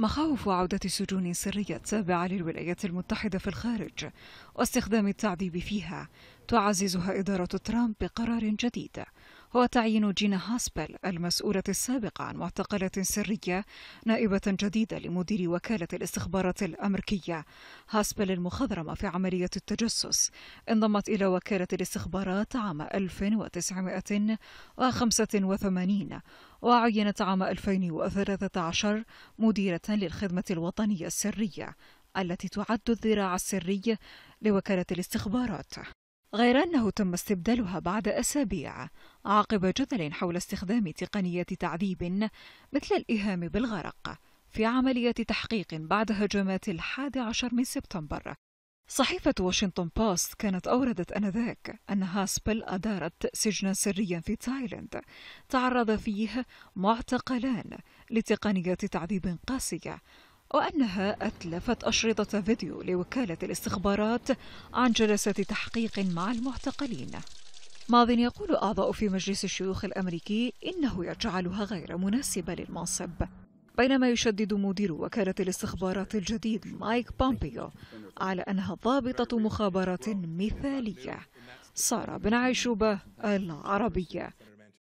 مخاوف عودة السجون السرية التابعة للولايات المتحدة في الخارج واستخدام التعذيب فيها تعززها إدارة ترامب بقرار جديد هو تعيين جينا هاسبل المسؤولة السابقة عن معتقلات سرية نائبة جديدة لمدير وكالة الاستخبارات الأمريكية هاسبل المخضرمة في عملية التجسس انضمت إلى وكالة الاستخبارات عام 1985 وعينت عام 2013 مديرة للخدمة الوطنية السرية التي تعد الذراع السري لوكالة الاستخبارات غير أنه تم استبدالها بعد أسابيع عقب جدل حول استخدام تقنية تعذيب مثل الإيهام بالغرق في عملية تحقيق بعد هجمات الحادي عشر من سبتمبر صحيفة واشنطن بوست كانت أوردت آنذاك أن هاسبل أدارت سجنا سريا في تايلاند تعرض فيه معتقلان لتقنيات تعذيب قاسية وأنها أتلفت أشرطة فيديو لوكالة الاستخبارات عن جلسة تحقيق مع المعتقلين ماض يقول أعضاء في مجلس الشيوخ الأمريكي إنه يجعلها غير مناسبة للمنصب بينما يشدد مدير وكالة الاستخبارات الجديد مايك بامبيو على أنها ضابطة مخابرات مثالية سارة بن عيشوبة العربية